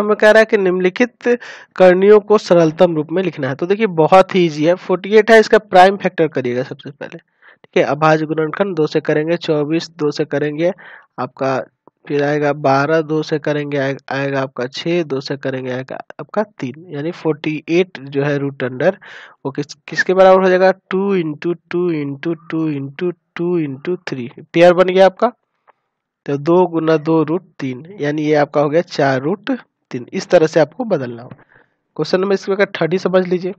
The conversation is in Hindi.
हमें कह रहा है कि निम्नलिखित करणियों को सरलतम रूप में लिखना है तो देखिए बहुत ही इजी है 48 है इसका प्राइम फैक्टर करिएगा सबसे पहले ठीक है अभाज गुणनखंड दो से करेंगे 24 दो से करेंगे आपका फिर आएगा 12 दो से करेंगे आएगा आपका 6 दो से करेंगे आएगा आपका तीन यानी 48 जो है रूट अंडर वो किस किसके बराबर हो जाएगा two into two into two into two into three pair बन गया आपका तो दो गुना दो रूट तीन यानी ये आपका हो गया चार रूट तीन इस तरह से आपको बदलना होगा क्वेश्चन नंबर इस प्रकार थर्टी समझ लीजिए